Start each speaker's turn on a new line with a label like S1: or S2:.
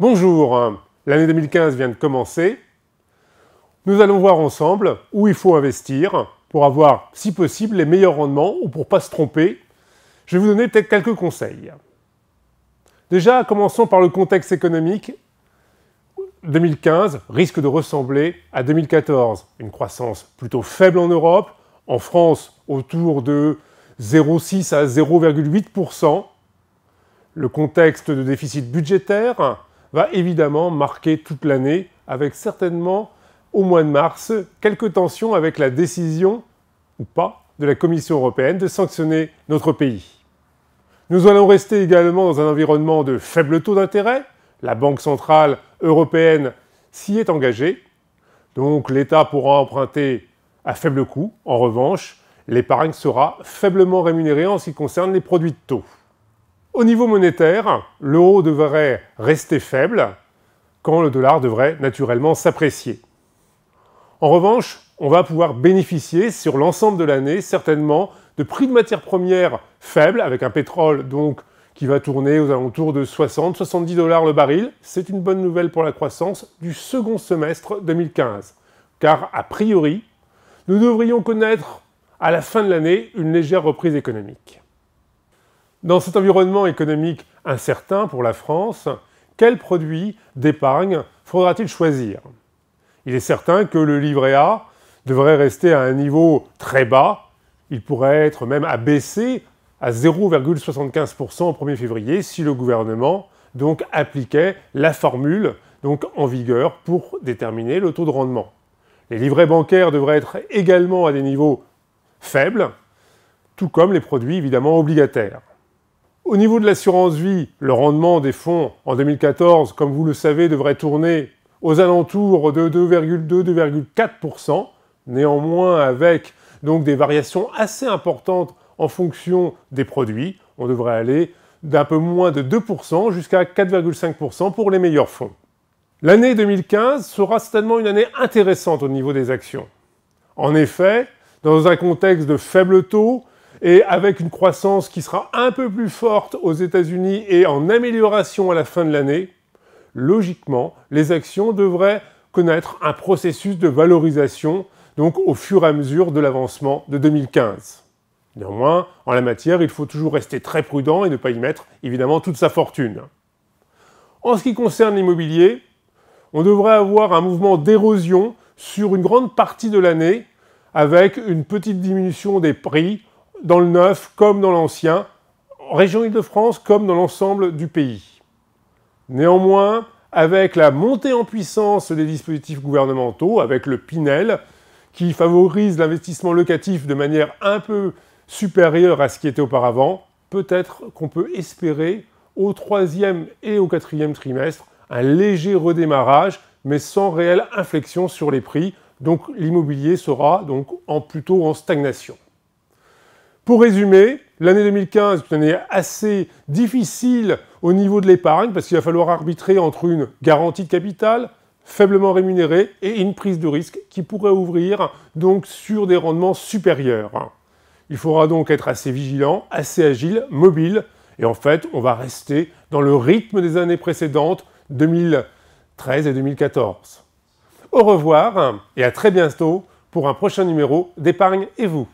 S1: Bonjour, l'année 2015 vient de commencer. Nous allons voir ensemble où il faut investir pour avoir, si possible, les meilleurs rendements ou pour ne pas se tromper. Je vais vous donner peut-être quelques conseils. Déjà, commençons par le contexte économique. 2015 risque de ressembler à 2014. Une croissance plutôt faible en Europe, en France autour de 0,6 à 0,8%. Le contexte de déficit budgétaire, va évidemment marquer toute l'année, avec certainement au mois de mars quelques tensions avec la décision, ou pas, de la Commission européenne de sanctionner notre pays. Nous allons rester également dans un environnement de faible taux d'intérêt. La Banque centrale européenne s'y est engagée. Donc l'État pourra emprunter à faible coût. En revanche, l'épargne sera faiblement rémunérée en ce qui concerne les produits de taux. Au niveau monétaire, l'euro devrait rester faible quand le dollar devrait naturellement s'apprécier. En revanche, on va pouvoir bénéficier sur l'ensemble de l'année certainement de prix de matières premières faibles avec un pétrole donc qui va tourner aux alentours de 60-70 dollars le baril. C'est une bonne nouvelle pour la croissance du second semestre 2015 car a priori, nous devrions connaître à la fin de l'année une légère reprise économique. Dans cet environnement économique incertain pour la France, quel produit d'épargne faudra-t-il choisir Il est certain que le livret A devrait rester à un niveau très bas, il pourrait être même abaissé à 0,75% au 1er février si le gouvernement donc appliquait la formule donc en vigueur pour déterminer le taux de rendement. Les livrets bancaires devraient être également à des niveaux faibles, tout comme les produits évidemment obligataires. Au niveau de l'assurance vie, le rendement des fonds en 2014, comme vous le savez, devrait tourner aux alentours de 2,2-2,4%, néanmoins avec donc des variations assez importantes en fonction des produits. On devrait aller d'un peu moins de 2% jusqu'à 4,5% pour les meilleurs fonds. L'année 2015 sera certainement une année intéressante au niveau des actions. En effet, dans un contexte de faible taux, et avec une croissance qui sera un peu plus forte aux États-Unis et en amélioration à la fin de l'année, logiquement, les actions devraient connaître un processus de valorisation, donc au fur et à mesure de l'avancement de 2015. Néanmoins, en la matière, il faut toujours rester très prudent et ne pas y mettre évidemment toute sa fortune. En ce qui concerne l'immobilier, on devrait avoir un mouvement d'érosion sur une grande partie de l'année avec une petite diminution des prix dans le neuf comme dans l'ancien, région Île-de-France comme dans l'ensemble du pays. Néanmoins, avec la montée en puissance des dispositifs gouvernementaux, avec le Pinel, qui favorise l'investissement locatif de manière un peu supérieure à ce qui était auparavant, peut-être qu'on peut espérer au troisième et au quatrième trimestre un léger redémarrage, mais sans réelle inflexion sur les prix. Donc l'immobilier sera donc en, plutôt en stagnation. Pour résumer, l'année 2015 est une année assez difficile au niveau de l'épargne parce qu'il va falloir arbitrer entre une garantie de capital faiblement rémunérée et une prise de risque qui pourrait ouvrir donc sur des rendements supérieurs. Il faudra donc être assez vigilant, assez agile, mobile et en fait, on va rester dans le rythme des années précédentes 2013 et 2014. Au revoir et à très bientôt pour un prochain numéro d'épargne et vous.